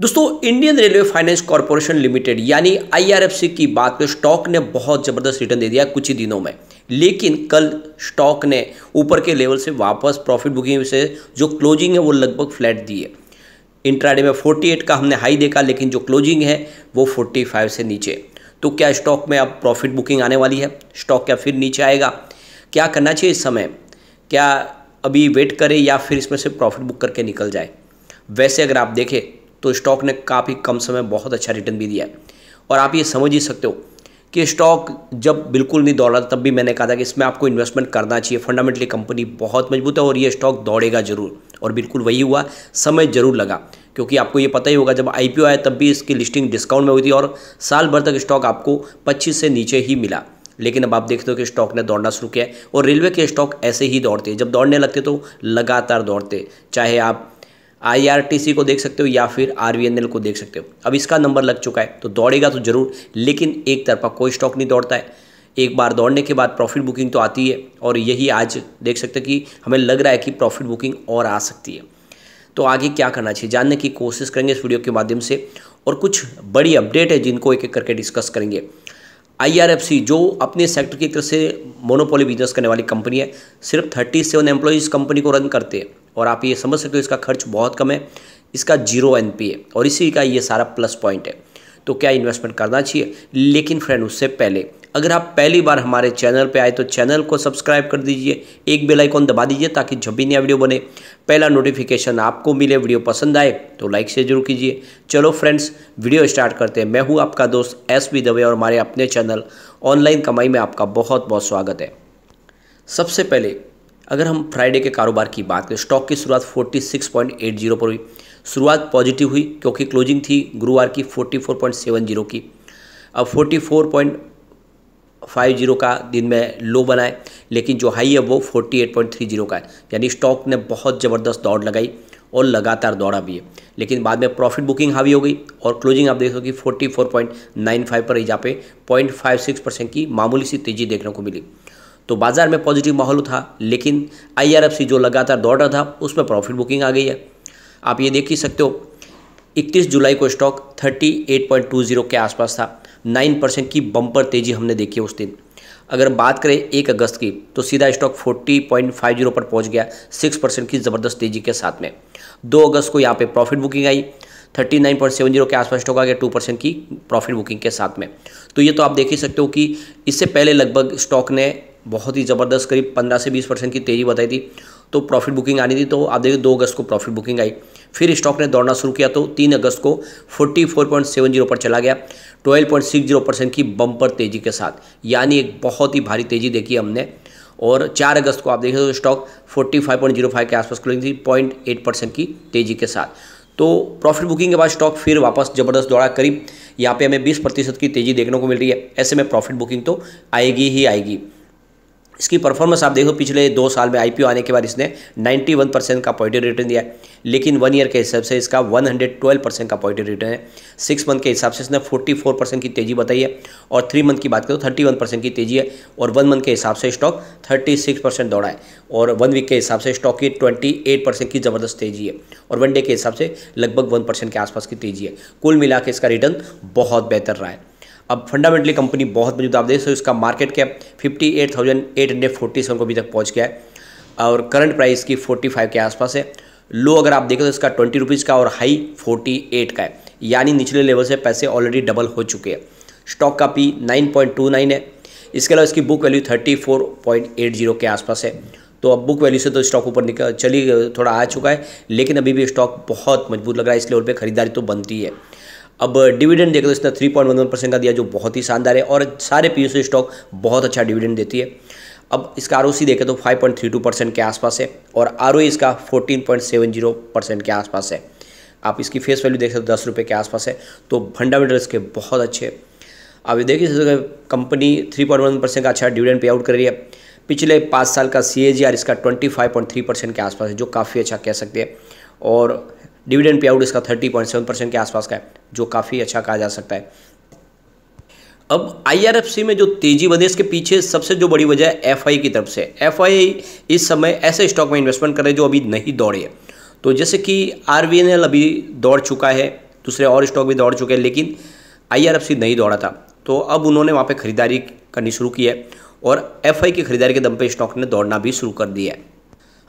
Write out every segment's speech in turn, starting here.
दोस्तों Indian railway finance corporation limited यानी IRFC की बात में स्टॉक ने बहुत ज़बरदस्त रिटर्न दे दिया कुछ ही दिनों में लेकिन कल स्टॉक ने ऊपर के लेवल से वापस प्रॉफिट बुकिंग से जो क्लोजिंग है वो लगभग फ्लैट दी है इंट्राडे में 48 का हमने हाई देखा लेकिन जो क्लोजिंग है वो 45 से नीचे तो क्या स्टॉक में अब प्रॉफिट बुकिंग आने वाली है स्टॉक क्या फिर नीचे आएगा क्या करना चाहिए इस समय क्या अभी वेट करें या फिर इसमें से प्रॉफिट बुक करके निकल जाए वैसे अगर आप देखें तो स्टॉक ने काफ़ी कम समय बहुत अच्छा रिटर्न भी दिया है और आप ये समझ ही सकते हो कि स्टॉक जब बिल्कुल नहीं दौड़ रहा तब भी मैंने कहा था कि इसमें आपको इन्वेस्टमेंट करना चाहिए फंडामेंटली कंपनी बहुत मजबूत है और ये स्टॉक दौड़ेगा जरूर और बिल्कुल वही हुआ समय ज़रूर लगा क्योंकि आपको ये पता ही होगा जब आई आया तब भी इसकी लिस्टिंग डिस्काउंट में हुई थी और साल भर तक स्टॉक आपको पच्चीस से नीचे ही मिला लेकिन अब आप देखते हो कि स्टॉक ने दौड़ना शुरू किया है और रेलवे के स्टॉक ऐसे ही दौड़ते हैं जब दौड़ने लगते तो लगातार दौड़ते चाहे आप आईआरटीसी को देख सकते हो या फिर आरवीएनएल को देख सकते हो अब इसका नंबर लग चुका है तो दौड़ेगा तो जरूर लेकिन एक तरफा कोई स्टॉक नहीं दौड़ता है एक बार दौड़ने के बाद प्रॉफिट बुकिंग तो आती है और यही आज देख सकते हैं कि हमें लग रहा है कि प्रॉफिट बुकिंग और आ सकती है तो आगे क्या करना चाहिए जानने की कोशिश करेंगे इस वीडियो के माध्यम से और कुछ बड़ी अपडेट है जिनको एक एक करके डिस्कस करेंगे आई जो अपने सेक्टर की तरफ से मोनोपोली बिजनेस करने वाली कंपनी है सिर्फ 37 सेवन एम्प्लॉयज़ कंपनी को रन करते हैं और आप ये समझ सकते हो इसका खर्च बहुत कम है इसका जीरो एन और इसी का ये सारा प्लस पॉइंट है तो क्या इन्वेस्टमेंट करना चाहिए लेकिन फ्रेंड उससे पहले अगर आप पहली बार हमारे चैनल पे आए तो चैनल को सब्सक्राइब कर दीजिए एक बेल आइकॉन दबा दीजिए ताकि जब भी नया वीडियो बने पहला नोटिफिकेशन आपको मिले वीडियो पसंद आए तो लाइक से जरूर कीजिए चलो फ्रेंड्स वीडियो स्टार्ट करते हैं मैं हूँ आपका दोस्त एस बी दवे और हमारे अपने चैनल ऑनलाइन कमाई में आपका बहुत बहुत स्वागत है सबसे पहले अगर हम फ्राइडे के कारोबार की बात करें स्टॉक की शुरुआत 46.80 पर हुई शुरुआत पॉजिटिव हुई क्योंकि क्लोजिंग थी गुरुवार की 44.70 की अब 44.50 का दिन में लो बनाए लेकिन जो हाई है वो 48.30 का है यानी स्टॉक ने बहुत ज़बरदस्त दौड़ लगाई और लगातार दौड़ा भी है लेकिन बाद में प्रॉफिट बुकिंग हावी हो गई और क्लोजिंग आप देखो कि 44.95 पर ही जहाँ पे पॉइंट परसेंट की मामूली सी तेज़ी देखने को मिली तो बाजार में पॉजिटिव माहौल था लेकिन आई जो लगातार दौड़ रहा था उसमें प्रॉफिट बुकिंग आ गई है आप ये देख ही सकते हो 31 जुलाई को स्टॉक 38.20 के आसपास था 9 परसेंट की बम्पर तेजी हमने देखी उस दिन अगर बात करें एक अगस्त की तो सीधा स्टॉक 40.50 पर पहुंच गया 6 परसेंट की ज़बरदस्त तेजी के साथ में 2 अगस्त को यहाँ पे प्रॉफिट बुकिंग आई 39.70 के आसपास स्टॉक आ गया 2 परसेंट की प्रॉफिट बुकिंग के साथ में तो ये तो आप देख ही सकते हो कि इससे पहले लगभग स्टॉक ने बहुत ही ज़बरदस्त करीब पंद्रह से बीस परसेंट की तेज़ी बताई थी तो प्रॉफिट बुकिंग आनी थी तो आप देखिए दो अगस्त को प्रॉफिट बुकिंग आई फिर स्टॉक ने दौड़ना शुरू किया तो तीन अगस्त को 44.70 पर चला गया 12.60 परसेंट की बम्पर तेज़ी के साथ यानी एक बहुत ही भारी तेज़ी देखी हमने और चार अगस्त को आप देखिए तो स्टॉक फोर्टी के आसपास खुली थी पॉइंट एट परसेंट की तेज़ी के साथ तो प्रॉफिट बुकिंग के बाद स्टॉक फिर वापस जबरदस्त दौड़ा करीब यहाँ पे हमें 20 प्रतिशत की तेज़ी देखने को मिल रही है ऐसे में प्रॉफिट बुकिंग तो आएगी ही आएगी इसकी परफॉर्मेंस आप देखो पिछले दो साल में आईपीओ आने के बाद इसने 91 परसेंट का पॉजिटिव रिटर्न दिया है लेकिन वन ईयर के हिसाब से इसका 112 परसेंट का पॉजिटिव रिटर्न है सिक्स मंथ के हिसाब से इसने 44 परसेंट की तेज़ी बताई है और थ्री मंथ की बात करें तो 31 परसेंट की तेज़ी है और वन मंथ के हिसाब से स्टॉक 36 परसेंट दौड़ा है और वन वीक के हिसाब से स्टॉक की ट्वेंटी परसेंट की ज़बरदस्त तेज़ी है और वन डे के हिसाब से लगभग वन परसेंट के आसपास की तेज़ी है कुल मिला इसका रिटर्न बहुत बेहतर रहा है अब फंडामेंटली कंपनी बहुत मजबूत आप देख सकते हो इसका market cap fifty eight thousand eight hundred forty seven को अभी तक पहुँच गया है और करंट प्राइस की फोर्टी फाइव के आसपास है लो अगर आप देखें तो इसका ट्वेंटी रुपीज़ का और हाई फोर्टी एट का है यानी निचले लेवल से पैसे ऑलरेडी डबल हो चुके हैं स्टॉक का P nine point two nine है इसके अलावा इसकी book value thirty four point eight zero के आसपास है तो अब बुक वैल्यू से तो स्टॉक ऊपर निकल चली थोड़ा आ चुका है लेकिन अभी भी स्टॉक बहुत मजबूत लग रहा है इसलिए लेवल पर खरीदारी तो बनती है अब डिविडेंड देख लो तो इसने three point one one percent का दिया जो बहुत ही शानदार है और सारे पी स्टॉक बहुत अच्छा डिविडेंड देती है अब इसका आर देखें तो 5.32 परसेंट के आसपास है और आर e इसका 14.70 परसेंट के आसपास है आप इसकी फेस वैल्यू देख सकते हो दस रुपये के आसपास है तो फंडामेंटल इसके बहुत अच्छे अब ये देखिए तो कंपनी 3.1 परसेंट का अच्छा डिविडेंड पे आउट कर रही है पिछले पाँच साल का सी इसका थ्री परसेंट के आसपास है जो काफ़ी अच्छा कह सकते हैं और डिविडेंड पे आउट इसका थर्टी पॉइंट सेवन परसेंट के आसपास का है जो काफ़ी अच्छा कहा जा सकता है अब आईआरएफसी में जो तेजी बने इसके पीछे सबसे जो बड़ी वजह है एफआई की तरफ से एफआई इस समय ऐसे स्टॉक में इन्वेस्टमेंट कर रहे जो अभी नहीं दौड़े तो जैसे कि आर अभी दौड़ चुका है दूसरे और स्टॉक भी दौड़ चुके हैं लेकिन आई नहीं दौड़ा था तो अब उन्होंने वहाँ पर खरीदारी करनी शुरू की है और एफ की खरीदारी के दम पर स्टॉक ने दौड़ना भी शुरू कर दिया है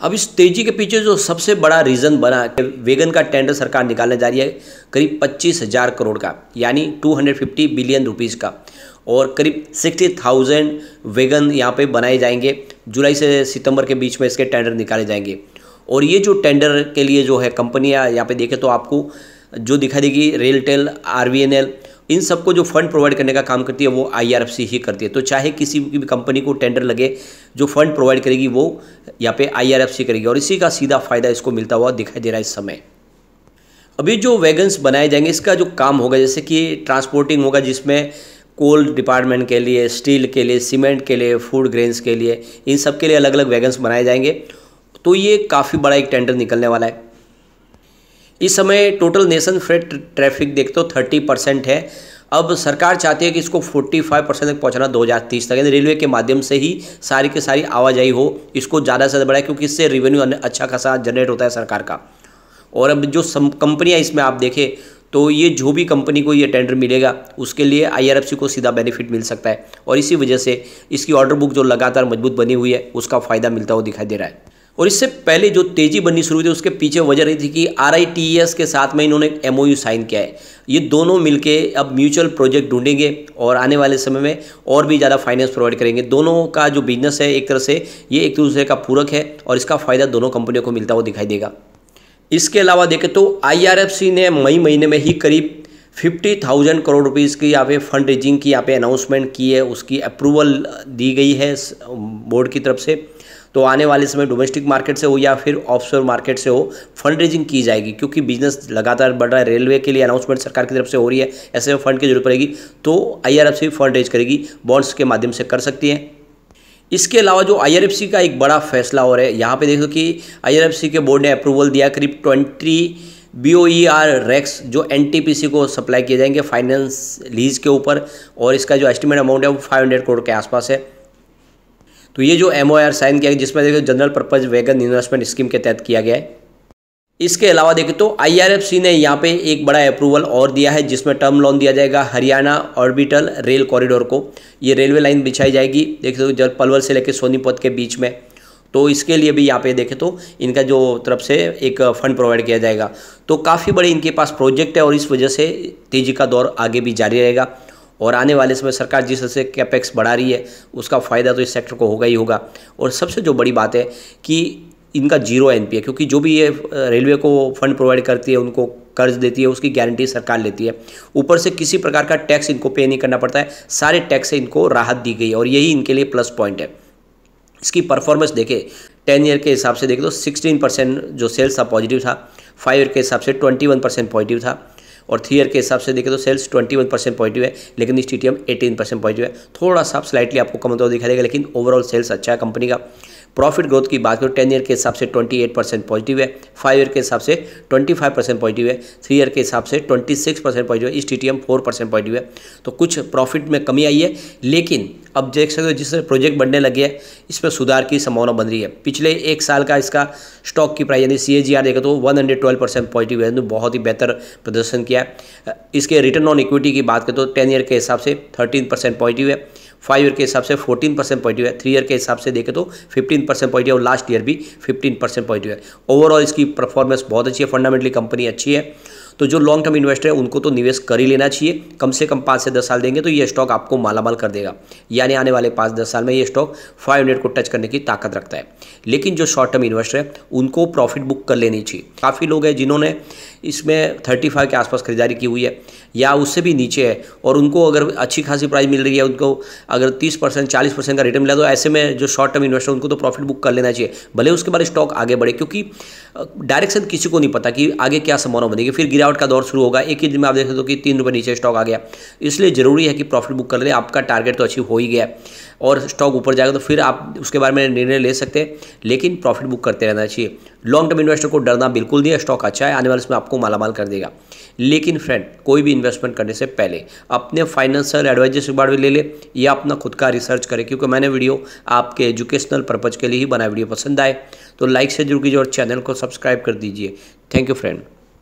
अब इस तेजी के पीछे जो सबसे बड़ा रीज़न बना कि वेगन का टेंडर सरकार निकालने जा रही है करीब पच्चीस हज़ार करोड़ का यानी 250 बिलियन रुपीज़ का और करीब 60,000 वेगन यहाँ पे बनाए जाएंगे जुलाई से सितंबर के बीच में इसके टेंडर निकाले जाएंगे और ये जो टेंडर के लिए जो है कंपनियाँ यहाँ पे देखें तो आपको जो दिखा देगी रेलटेल आर इन सबको जो फंड प्रोवाइड करने का काम करती है वो आईआरएफसी ही करती है तो चाहे किसी भी कंपनी को टेंडर लगे जो फंड प्रोवाइड करेगी वो यहाँ पे आईआरएफसी करेगी और इसी का सीधा फायदा इसको मिलता हुआ दिखाई दे रहा है इस समय अभी जो वैगन्स बनाए जाएंगे इसका जो काम होगा जैसे कि ट्रांसपोर्टिंग होगा जिसमें कोल डिपार्टमेंट के लिए स्टील के लिए सीमेंट के लिए फूड ग्रेन्स के लिए इन सब के लिए अलग अलग वैगन्स बनाए जाएंगे तो ये काफ़ी बड़ा एक टेंडर निकलने वाला है इस समय टोटल नेशन फ्रेट ट्रैफिक देखते हो थर्टी परसेंट है अब सरकार चाहती है कि इसको 45 परसेंट तक पहुंचाना 2030 तक यानी रेलवे के माध्यम से ही सारी की सारी आवाजाही हो इसको ज़्यादा से ज़्यादा बढ़ाए क्योंकि इससे रेवेन्यू अच्छा खासा जनरेट होता है सरकार का और अब जो कंपनियाँ इसमें आप देखें तो ये जो भी कंपनी को ये टेंडर मिलेगा उसके लिए आई को सीधा बेनिफिट मिल सकता है और इसी वजह से इसकी ऑर्डर बुक जो लगातार मजबूत बनी हुई है उसका फ़ायदा मिलता हुआ दिखाई दे रहा है और इससे पहले जो तेजी बननी शुरू हुई थी उसके पीछे वजह रही थी कि आर e के साथ में इन्होंने एम साइन किया है ये दोनों मिलके अब म्यूचुअल प्रोजेक्ट ढूंढेंगे और आने वाले समय में और भी ज़्यादा फाइनेंस प्रोवाइड करेंगे दोनों का जो बिजनेस है एक तरह से ये एक दूसरे का पूरक है और इसका फ़ायदा दोनों कंपनियों को मिलता हुआ दिखाई देगा इसके अलावा देखें तो आई ने मई महीने में ही करीब फिफ्टी थाउजेंड करोड़ रुपीज़ की यहाँ पे फंड रेजिंग की यहाँ पे अनाउंसमेंट की है उसकी अप्रूवल दी गई है बोर्ड की तरफ से तो आने वाले समय डोमेस्टिक मार्केट से हो या फिर ऑफशोर मार्केट से हो फंड रेजिंग की जाएगी क्योंकि बिजनेस लगातार बढ़ रहा है रेलवे के लिए अनाउंसमेंट सरकार की तरफ से हो रही है ऐसे में फंड की जरूरत पड़ेगी तो आई फंड रेज करेगी बॉन्ड्स के माध्यम से कर सकती है इसके अलावा जो आई का एक बड़ा फैसला हो रहा है यहाँ पर देखो कि आई के बोर्ड ने अप्रूवल दिया करीब twenty B O E R rakes जो एन टी पी सी को सप्लाई किए जाएंगे फाइनेंस लीज के ऊपर और इसका जो एस्टिमेट अमाउंट है वो फाइव हंड्रेड करोड़ के आसपास है तो ये जो एम साइन किया गया जिसमें देखो general purpose wagon investment scheme के तहत किया गया है इसके अलावा देखें तो आई ने यहाँ पे एक बड़ा अप्रूवल और दिया है जिसमें टर्म लोन दिया जाएगा हरियाणा ऑर्बिटल रेल कॉरिडोर को ये रेलवे लाइन बिछाई जाएगी देख सकते तो जब पलवल से लेकर सोनीपत के बीच में तो इसके लिए भी यहाँ पे देखें तो इनका जो तरफ से एक फंड प्रोवाइड किया जाएगा तो काफ़ी बड़े इनके पास प्रोजेक्ट है और इस वजह से तेजी का दौर आगे भी जारी रहेगा और आने वाले समय सरकार जिस तरह से कैपेक्स बढ़ा रही है उसका फ़ायदा तो इस सेक्टर को होगा ही होगा और सबसे जो बड़ी बात है कि इनका जीरो एन पी है क्योंकि जो भी ये रेलवे को फंड प्रोवाइड करती है उनको कर्ज देती है उसकी गारंटी सरकार लेती है ऊपर से किसी प्रकार का टैक्स इनको पे नहीं करना पड़ता है सारे टैक्स से इनको राहत दी गई है और यही इनके लिए प्लस पॉइंट है इसकी परफॉर्मेंस देखें टेन ईयर के हिसाब से देखें तो सिक्सटीन परसेंट जो सेल्स था पॉजिटिव था फाइव ईयर के हिसाब से ट्वेंटी वन परसेंट पॉजिटिव था और थ्री ईयर के हिसाब से देखें तो sales twenty one percent positive है लेकिन इस T T M eighteen percent positive है थोड़ा सा स्लाइटली आपको कम होता तो हुआ दिखाई देगा लेकिन ओवरऑल सेल्स अच्छा है कंपनी का प्रॉफिट ग्रोथ की बात करो टेन ईयर के हिसाब से ट्वेंटी एट परसेंट पॉजिटिव है फाइव ईयर के हिसाब से ट्वेंटी फाइव परसेंट पॉजिटिव है थ्री ईयर के हिसाब से ट्वेंटी सिक्स परसेंट पॉजिटिव है इस T T M four percent positive है तो कुछ प्रॉफिट में कमी आई है लेकिन अब देख सकते हो जिस प्रोजेक्ट बनने लगे हैं इसमें सुधार की संभावना बन रही है पिछले एक साल का इसका स्टॉक की प्राइस यानी सी ए जी आर देखो तो one hundred twelve percent positive है बहुत ही बेहतर प्रदर्शन किया है इसके रिटर्न ऑन इक्विटी की बात करें तो टेन ईयर के हिसाब से थर्टीन परसेंट पॉजिटिव है फाइव ईयर के हिसाब से फोर्टीन परसेंट पॉजिटिव है थ्री ईयर के हिसाब से देखें तो फिफ्टीन परसेंट पॉजिटिव और लास्ट ईयर भी फिफ्टीन परसेंट पॉजिटिव है ओवरऑल इसकी परफॉर्मेंस बहुत अच्छी है फंडामेंटली कंपनी अच्छी है तो जो लॉन्ग टर्म इन्वेस्टर है उनको तो निवेश कर ही लेना चाहिए कम से कम पाँच से दस साल देंगे तो ये स्टॉक आपको मालामाल कर देगा यानी आने वाले पाँच दस साल में ये स्टॉक फाइव हंड्रेड को टच करने की ताकत रखता है लेकिन जो शॉर्ट टर्म इन्वेस्टर है उनको प्रॉफिट बुक कर लेनी चाहिए काफ़ी लोग हैं जिन्होंने इसमें थर्टी फाइव के आसपास खरीदारी की हुई है या उससे भी नीचे है और उनको अगर अच्छी खासी प्राइस मिल रही है उनको अगर तीस परसेंट चालीस परसेंट का रिटर्न मिला तो ऐसे में जो शॉर्ट टर्म इन्वेस्टर उनको तो प्रॉफिट बुक कर लेना चाहिए भले उसके बाद स्टॉक आगे बढ़े क्योंकि डायरेक्शन किसी को नहीं पता कि आगे क्या संभावना बनेगी फिर गिरावट का दौर शुरू होगा एक ही दिन में आप देख सकते हो कि तीन रुपये नीचे स्टॉक आ गया इसलिए ज़रूरी है कि प्रॉफिट बुक कर ले आपका टारगेट तो अचीव हो ही गया और स्टॉक ऊपर जाएगा तो फिर आप उसके बारे में निर्णय ले सकते हैं लेकिन प्रॉफिट बुक करते रहना चाहिए लॉन्ग टर्म इन्वेस्टर को डरना बिल्कुल नहीं है स्टॉक अच्छा है आने वाले समय आपको मालामाल कर देगा लेकिन फ्रेंड कोई भी इन्वेस्टमेंट करने से पहले अपने फाइनेंशियल एडवाइजर से बारे में ले ले या अपना खुद का रिसर्च करें क्योंकि मैंने वीडियो आपके एजुकेशनल पर्पज़ के लिए ही बनाया वीडियो पसंद आए तो लाइक से जरूर कीजिए और चैनल को सब्सक्राइब कर दीजिए थैंक यू फ्रेंड